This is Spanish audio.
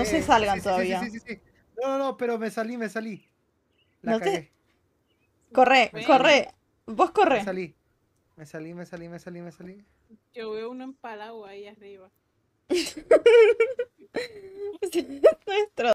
No se eh, salgan todavía. Sí, sí, sí, No, no, no, pero me salí, me salí. La ¿No cagué. Corre, corre. Vos corre. Me salí. Me salí, me salí, me salí, me salí. Yo veo uno en ahí arriba.